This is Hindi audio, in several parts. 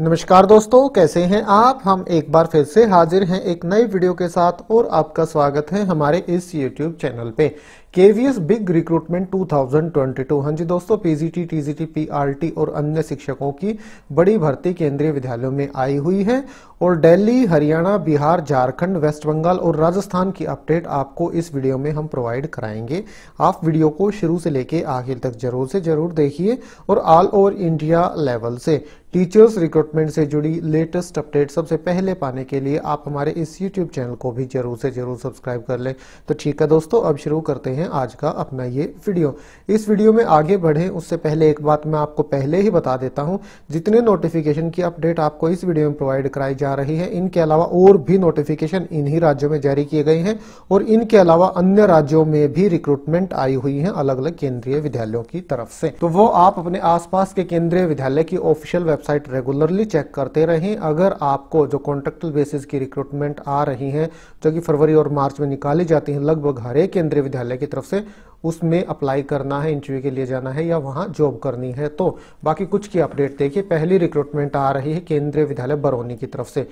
नमस्कार दोस्तों कैसे हैं आप हम एक बार फिर से हाजिर हैं एक नए वीडियो के साथ और आपका स्वागत है हमारे इस यूट्यूब चैनल पे केवीएस बिग रिक्रूटमेंट 2022 हाँ जी दोस्तों पीजीटी टीजीटी पीआरटी और अन्य शिक्षकों की बड़ी भर्ती केंद्रीय विद्यालयों में आई हुई है और दिल्ली हरियाणा बिहार झारखंड वेस्ट बंगाल और राजस्थान की अपडेट आपको इस वीडियो में हम प्रोवाइड कराएंगे आप वीडियो को शुरू से लेके आखिर तक जरूर से जरूर देखिए और ऑल ओवर इंडिया लेवल से टीचर्स रिक्रूटमेंट से जुड़ी लेटेस्ट अपडेट सबसे पहले पाने के लिए आप हमारे इस यूट्यूब चैनल को भी जरूर से जरूर सब्सक्राइब कर लें तो ठीक है दोस्तों अब शुरू करते हैं हैं आज का अपना ये वीडियो इस वीडियो में आगे बढ़ें उससे पहले एक बात मैं आपको पहले ही बता देता हूँ जितने नोटिफिकेशन की अपडेट आपको इस वीडियो में प्रोवाइड कराई जा रही है इनके अलावा और भी नोटिफिकेशन इन्हीं राज्यों में जारी किए गए हैं और इनके अलावा अन्य राज्यों में भी रिक्रूटमेंट आई हुई है अलग अलग केंद्रीय विद्यालयों की तरफ से तो वो आप अपने आसपास के केंद्रीय विद्यालय की ऑफिशियल वेबसाइट रेगुलरली चेक करते रहे अगर आपको जो कॉन्ट्रेक्टल बेसिस की रिक्रूटमेंट आ रही है जो की फरवरी और मार्च में निकाली जाती है लगभग हर एक केंद्रीय विद्यालय की तरफ से उसमें अप्लाई करना है इंटरव्यू के लिए जाना है या वहाँ जॉब करनी है तो बाकी कुछ की अपडेट देखिए पहली रिक्रूटमेंट आ रही है केंद्रीय विद्यालय बरौनी की तरफ से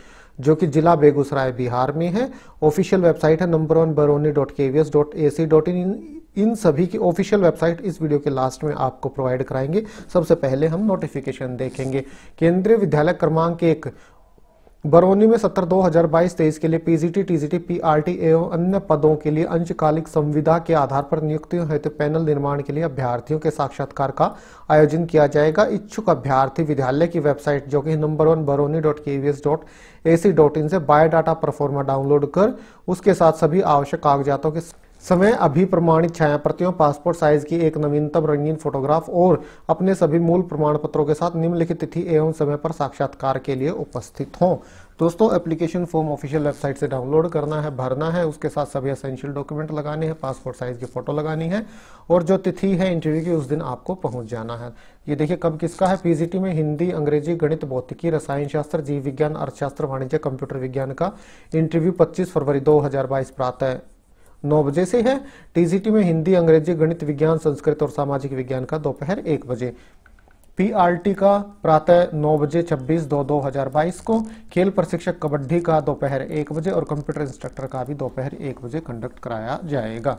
जो कि जिला बेगूसराय बिहार में है ऑफिशियल वेबसाइट है number one Barauni dot K V S dot A C dot in इन सभी की ऑफिशियल वेबसाइट इस वीडियो के लास्ट में आपको प्रोवाइड कराएंगे सबसे पहले हम नोटिफिकेशन देखेंगे केंद्रीय विद्यालय क्रमांक एक बरौनी में सत्र 2022 तेईस के लिए पीजीटी टीजीटी पीआरटी एवं अन्य पदों के लिए अंशकालिक संविदा के आधार पर नियुक्तियों हेतु पैनल निर्माण के लिए अभ्यर्थियों के साक्षात्कार का आयोजन किया जाएगा इच्छुक अभ्यर्थी विद्यालय की वेबसाइट जो कि number one Barauni dot K V S dot A C dot in से बायोडाटा परफॉर्मा डाउनलोड कर उसके साथ सभी आवश्यक कागजातों के समय अभी प्रमाणित छाया प्रतियों पासपोर्ट साइज की एक नवीनतम रंगीन फोटोग्राफ और अपने सभी मूल प्रमाण पत्रों के साथ निम्नलिखित तिथि एवं समय पर साक्षात्कार के लिए उपस्थित हों दोस्तों एप्लीकेशन फॉर्म ऑफिशियल वेबसाइट से डाउनलोड करना है भरना है उसके साथ सभी असेंशियल डॉक्यूमेंट लगाने हैं पासपोर्ट साइज की फ़ोटो लगानी है और जो तिथि है इंटरव्यू की उस दिन आपको पहुंच जाना है ये देखिए कब किसका है पीजीटी में हिंदी अंग्रेजी गणित भौतिकी रसायन शास्त्र जीव विज्ञान अर्थशास्त्र वाणिज्य कंप्यूटर विज्ञान का इंटरव्यू पच्चीस फरवरी दो प्रातः नौ बजे से है टीजीटी में हिंदी अंग्रेजी गणित विज्ञान संस्कृत और सामाजिक विज्ञान का दोपहर एक बजे पीआरटी का प्रातः नौ बजे 26 दो दो हजार बाईस को खेल प्रशिक्षक कबड्डी का दोपहर एक बजे और कंप्यूटर इंस्ट्रक्टर का भी दोपहर एक बजे कंडक्ट कराया जाएगा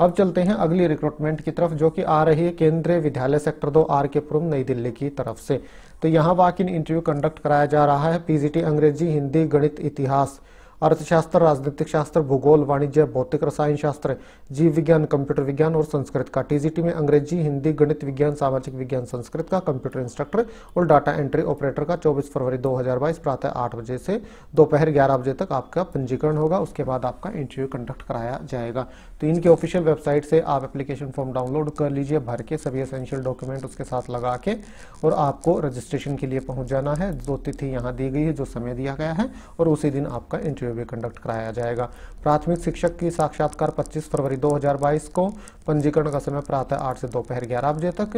अब चलते हैं अगली रिक्रूटमेंट की तरफ जो कि आ रही है केंद्रीय विद्यालय सेक्टर दो आर के पुरम नई दिल्ली की तरफ से तो यहाँ वाकिन इंटरव्यू कंडक्ट कराया जा रहा है पीजीटी अंग्रेजी हिंदी गणित इतिहास अर्थशास्त्र राजनीतिक शास्त्र भूगोल वाणिज्य भौतिक रसायन शास्त्र जीव विज्ञान कंप्यूटर विज्ञान और संस्कृत का टीजीटी में अंग्रेजी हिंदी गणित विज्ञान सामाजिक विज्ञान संस्कृत का कंप्यूटर इंस्ट्रक्टर और डाटा एंट्री ऑपरेटर का 24 फरवरी 2022 प्रातः आठ बजे से दोपहर ग्यारह बजे तक आपका पंजीकरण होगा उसके बाद आपका इंटरव्यू कंडक्ट कराया जाएगा तो इनके ऑफिशियल वेबसाइट से आप एप्लीकेशन फॉर्म डाउनलोड कर लीजिए भर के सभी असेंशियल डॉक्यूमेंट उसके साथ लगा के और आपको रजिस्ट्रेशन के लिए पहुंच जाना है जो तिथि यहाँ दी गई है जो समय दिया गया है और उसी दिन आपका इंटरव्यू वे कंडक्ट कराया जाएगा प्राथमिक शिक्षक की साक्षात्कार 25 फरवरी 2022 को पंजीकरण का समय प्रातः 8 से दोपहर ग्यारह बजे तक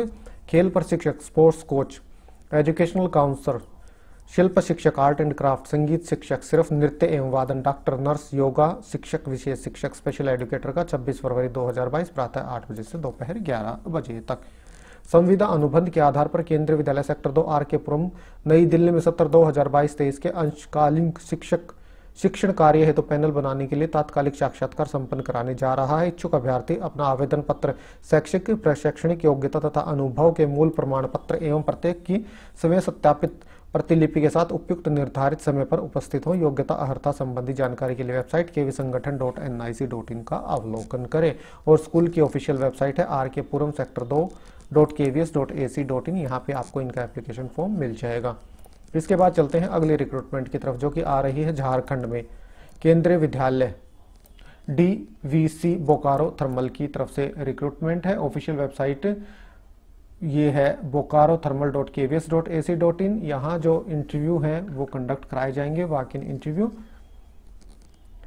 खेल प्रशिक्षक स्पोर्ट्स कोच एजुकेशनल काउंसलर शिल्प शिक्षक आर्ट एंड क्राफ्ट संगीत शिक्षक सिर्फ नृत्य एवं वादन डॉक्टर नर्स योगा शिक्षक विशेष शिक्षक स्पेशल एजुकेटर का 26 फरवरी 2022 प्रातः 8 बजे से दोपहर 11 बजे तक संविदा अनुबंध के आधार पर केंद्रीय विद्यालय सेक्टर दो आर के पुरम नई दिल्ली में सत्र दो हजार बाईस तेईस के अंशकालीन शिक्षक शिक्षण कार्य हेतु तो पैनल बनाने के लिए तात्कालिक साक्षात्कार संपन्न कराने जा रहा है इच्छुक अभ्यर्थी अपना आवेदन पत्र शैक्षिक प्रशैक्षणिक योग्यता तथा अनुभव के मूल प्रमाण पत्र एवं प्रत्येक की समय सत्यापित प्रतिलिपि के साथ उपयुक्त निर्धारित समय पर उपस्थित हो योग्यता अर्हता संबंधी जानकारी के लिए वेबसाइट के Sangathan dot N I C dot in का अवलोकन करें और स्कूल की ऑफिशियल वेबसाइट है आर के पुरम सेक्टर दो dot K V S dot A C dot in यहाँ पर आपको इनका एप्लीकेशन फॉर्म मिल जाएगा इसके बाद चलते हैं अगले रिक्रूटमेंट की तरफ जो कि आ रही है झारखंड में Kendriya Vidyalaya D V C Bokaro thermal की तरफ से रिक्रूटमेंट है ऑफिशियल वेबसाइट ये है Bokaro thermal dot K V S dot A C dot in यहाँ जो इंटरव्यू है वो कंडक्ट कराए जाएंगे walk in interview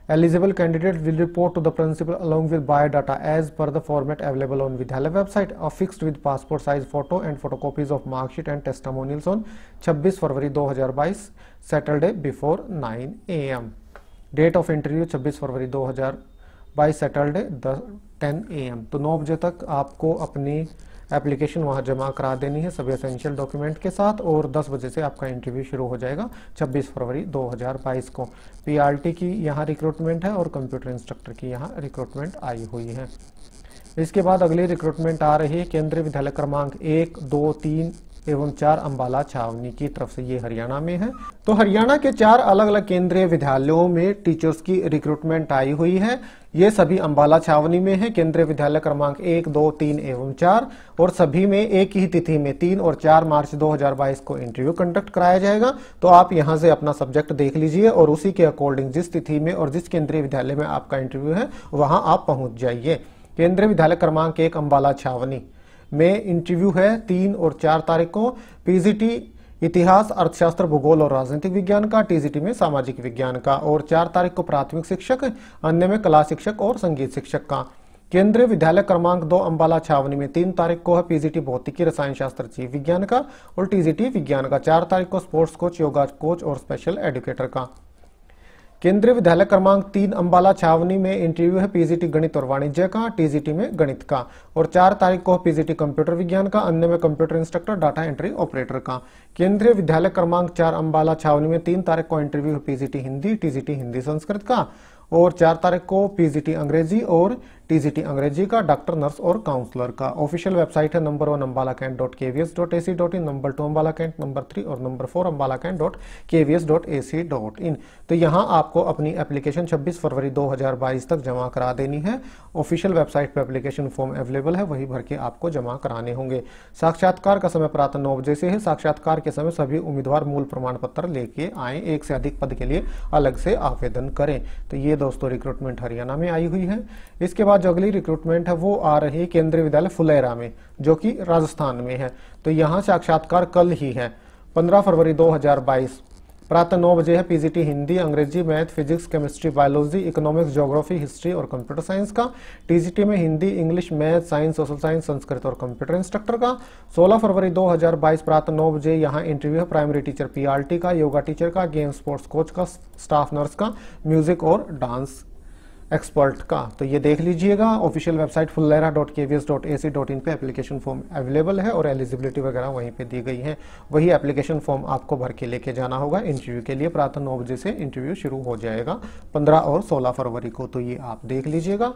Eligible candidates will report to the principal along with biodata as per the format available on Vidhala website affixed with passport size photo and photocopies of mark sheet and testimonials on 26 February 2022 Saturday before 9 a.m. Date of interview 26 February 2022 Saturday 10 a.m. To 9 बजे एप्लीकेशन वहाँ जमा करा देनी है सभी असेंशियल डॉक्यूमेंट के साथ और 10 बजे से आपका इंटरव्यू शुरू हो जाएगा 26 फरवरी 2022 को पीआरटी की यहाँ रिक्रूटमेंट है और कंप्यूटर इंस्ट्रक्टर की यहाँ रिक्रूटमेंट आई हुई है इसके बाद अगली रिक्रूटमेंट आ रही है केंद्रीय विद्यालय क्रमांक एक दो तीन एवं चार अम्बाला छावनी की तरफ से ये हरियाणा में है तो हरियाणा के चार अलग अलग केंद्रीय विद्यालयों में टीचर्स की रिक्रूटमेंट आई हुई है ये सभी अम्बाला छावनी में है केंद्रीय विद्यालय क्रमांक एक दो तीन एवं चार और सभी में एक ही तिथि में तीन और चार मार्च 2022 को इंटरव्यू कंडक्ट कराया जाएगा तो आप यहां से अपना सब्जेक्ट देख लीजिए और उसी के अकॉर्डिंग जिस तिथि में और जिस केंद्रीय विद्यालय में आपका इंटरव्यू है वहां आप पहुंच जाइए केंद्रीय विद्यालय क्रमांक एक अम्बाला छावनी में इंटरव्यू है तीन और चार तारीख को पीजीटी इतिहास अर्थशास्त्र भूगोल और राजनीतिक विज्ञान का टीजीटी में सामाजिक विज्ञान का और चार तारीख को प्राथमिक शिक्षक अन्य में कला शिक्षक और संगीत शिक्षक का केंद्रीय विद्यालय क्रमांक दो अंबाला छावनी में तीन तारीख को है पीजीटी भौतिकी रसायन शास्त्र जीव विज्ञान का और टीजीटी विज्ञान का चार तारीख को स्पोर्ट्स कोच योगा कोच और स्पेशल एडुकेटर का केंद्रीय विद्यालय क्रमांक तीन अंबाला छावनी में इंटरव्यू है पीजीटी गणित और वाणिज्य का टीजीटी में गणित का और चार तारीख को पीजीटी कंप्यूटर विज्ञान का अन्य में computer instructor data entry operator का केंद्रीय विद्यालय क्रमांक चार अंबाला छावनी में तीन तारीख को इंटरव्यू है पीजीटी हिंदी टीजीटी हिंदी संस्कृत का और चार तारीख को पीजीटी अंग्रेजी और टीजीटी अंग्रेजी का डॉक्टर नर्स और काउंसलर का ऑफिशियल वेबसाइट है number one Ambala cantt dot K V S dot A C dot in number two Ambala cantt number three और number four Ambala cantt dot K V S dot A C dot in तो यहाँ आपको अपनी एप्लीकेशन 26 फरवरी 2022 तक जमा करा देनी है ऑफिशियल वेबसाइट पर एप्लीकेशन फॉर्म अवेलेबल है वही भर के आपको जमा कराने होंगे साक्षात्कार का समय प्रातः नौ बजे से है साक्षात्कार के समय सभी उम्मीदवार मूल प्रमाण पत्र लेके आए एक से अधिक पद के लिए अलग से आवेदन करें तो ये दोस्तों रिक्रूटमेंट हरियाणा में आई हुई है इसके बाद जो अगली रिक्रूटमेंट है वो आ रही है केंद्रीय विद्यालय फुलेरा में जो कि राजस्थान में है तो यहाँ साक्षात्कार कल ही है पंद्रह फरवरी 2022 प्रातः नौ बजे है पीजीटी हिंदी अंग्रेजी math physics chemistry biology economics geography history और कंप्यूटर साइंस का टीजीटी में Hindi English math science social science Sanskrit और कंप्यूटर इंस्ट्रक्टर का 16 फरवरी 2022 प्रातः नौ बजे यहाँ इंटरव्यू है प्राइमरी टीचर पीआरटी का योगा टीचर का गेम स्पोर्ट्स कोच का स्टाफ नर्स का म्यूजिक और डांस एक्सपर्ट का तो ये देख लीजिएगा official website Phulera dot K V S dot A C dot in पर एप्लीकेशन फॉर्म अवेलेबल है और एलिजिबिलिटी वगैरह वहीं पे दी गई है वही एप्लीकेशन फॉर्म आपको भर के लेके जाना होगा इंटरव्यू के लिए प्रातः नौ बजे से इंटरव्यू शुरू हो जाएगा पंद्रह और सोलह फरवरी को तो ये आप देख लीजिएगा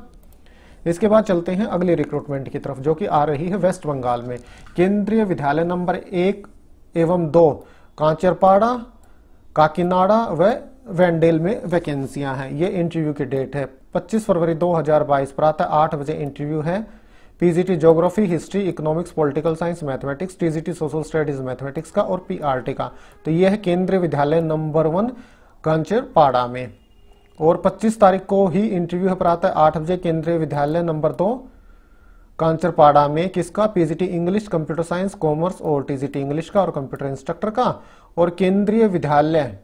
इसके बाद चलते हैं अगले रिक्रूटमेंट की तरफ जो कि आ रही है वेस्ट बंगाल में केंद्रीय विद्यालय नंबर एक एवं दो कांचरपाड़ा काकीनाड़ा व वैंडेल में वैकेंसियां हैं ये इंटरव्यू की डेट है 25 फरवरी 2022 प्रातः आठ बजे इंटरव्यू है PGT geography history economics political science mathematics TGT social studies mathematics का और पीआरटी का तो यह है केंद्रीय विद्यालय नंबर वन गंचर पाड़ा में और 25 तारीख को ही इंटरव्यू है प्रातः आठ बजे केंद्रीय विद्यालय नंबर दो कांचरपाड़ा में किसका PGT English computer science commerce और टीजीटी इंग्लिश का और कंप्यूटर इंस्ट्रक्टर का और केंद्रीय विद्यालय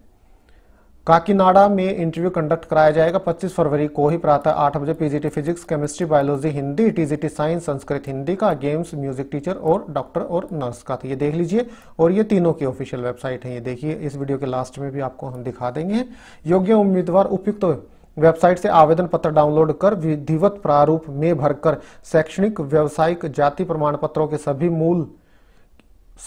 काकीनाडा में इंटरव्यू कंडक्ट कराया जाएगा 25 फरवरी को ही प्रातः आठ बजे PGT physics chemistry biology Hindi TGT science Sanskrit Hindi का गेम्स म्यूजिक टीचर और डॉक्टर और नर्स का था तो ये देख लीजिए और ये तीनों की ऑफिशियल वेबसाइट है ये देखिए इस वीडियो के लास्ट में भी आपको हम दिखा देंगे योग्य उम्मीदवार उपयुक्त तो वेबसाइट से आवेदन पत्र डाउनलोड कर विधिवत प्रारूप में भरकर शैक्षणिक व्यावसायिक जाति प्रमाण पत्रों के सभी मूल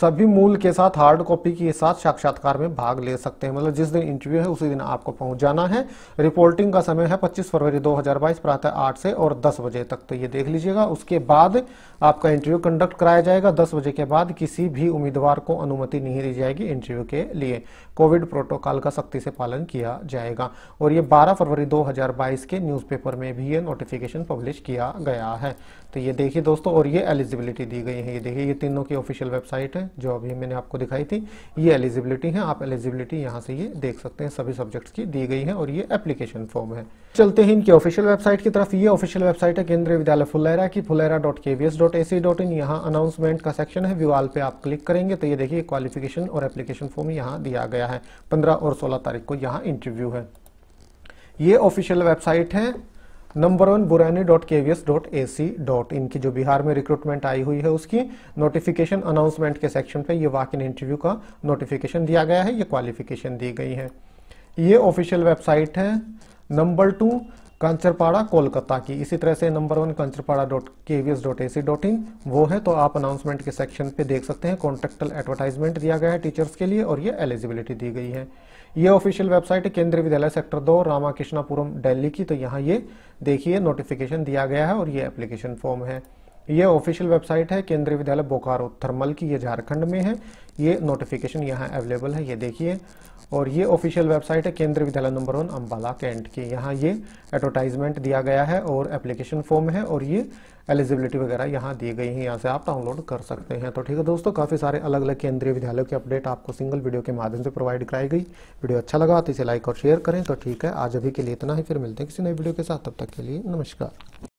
सभी मूल के साथ हार्ड कॉपी के साथ साक्षात्कार में भाग ले सकते हैं मतलब जिस दिन इंटरव्यू है उसी दिन आपको पहुंच जाना है रिपोर्टिंग का समय है 25 फरवरी 2022 प्रातः 8 से और 10 बजे तक तो ये देख लीजिएगा उसके बाद आपका इंटरव्यू कंडक्ट कराया जाएगा 10 बजे के बाद किसी भी उम्मीदवार को अनुमति नहीं दी जाएगी इंटरव्यू के लिए कोविड प्रोटोकॉल का सख्ती से पालन किया जाएगा और ये बारह फरवरी दो के न्यूज में भी ये नोटिफिकेशन पब्लिश किया गया है तो ये देखिए दोस्तों और ये एलिजिबिलिटी दी गई है ये देखिए ये तीनों की ऑफिशियल वेबसाइट है है जो अभी मैंने आपको दिखाई थी ये एलिजिबिलिटी है आप एलिजिबिलिटी यहाँ से ये देख सकते हैं सभी सब्जेक्ट्स की दी गई है और ये एप्लीकेशन फॉर्म है चलते हैं इनकी ऑफिशियल वेबसाइट की तरफ ये ऑफिशियल वेबसाइट है केंद्रीय विद्यालय फुलेरा की Phulera dot K V dot A C dot in यहाँ अनाउंसमेंट का सेक्शन है विवाल पे आप क्लिक करेंगे तो ये देखिए क्वालिफिकेशन और एप्लीकेशन फॉर्म यहाँ दिया गया है पंद्रह और सोलह तारीख को यहाँ इंटरव्यू है ये ऑफिशियल वेबसाइट है number one Barauni dot K V S dot A C dot इनकी जो बिहार में रिक्रूटमेंट आई हुई है उसकी नोटिफिकेशन अनाउंसमेंट के सेक्शन पे ये वाक इन इंटरव्यू का नोटिफिकेशन दिया गया है ये क्वालिफिकेशन दी गई है ये ऑफिशियल वेबसाइट है नंबर टू कंचरपाड़ा कोलकाता की इसी तरह से number one Kanchrapara dot K V S dot A C dot in वो है तो आप अनाउंसमेंट के सेक्शन पे देख सकते हैं कॉन्ट्रेक्टल एडवर्टाइजमेंट दिया गया है टीचर्स के लिए और ये एलिजिबिलिटी दी गई है ये ऑफिशियल वेबसाइट है केंद्रीय विद्यालय सेक्टर दो रामाकृष्णापुरम दिल्ली की तो यहाँ ये देखिए नोटिफिकेशन दिया गया है और ये एप्लीकेशन फॉर्म है ये ऑफिशियल वेबसाइट है केंद्रीय विद्यालय बोकारो थर्मल की ये झारखंड में है ये नोटिफिकेशन यहाँ अवेलेबल है ये देखिए और ये ऑफिशियल वेबसाइट है केंद्रीय विद्यालय नंबर वन अम्बाला कैंट की यहाँ ये एडवर्टाइजमेंट दिया गया है और एप्लीकेशन फॉर्म है और ये एलिजिबिलिटी वगैरह यहाँ दी गई है यहाँ से आप डाउनलोड कर सकते हैं तो ठीक है दोस्तों काफ़ी सारे अलग अलग केंद्रीय विद्यालयों के अपडेट आपको सिंगल वीडियो के माध्यम से प्रोवाइड कराई गई वीडियो अच्छा लगा तो इसे लाइक और शेयर करें तो ठीक है आज अभी के लिए इतना ही फिर मिलते हैं किसी नई वीडियो के साथ तब तक के लिए नमस्कार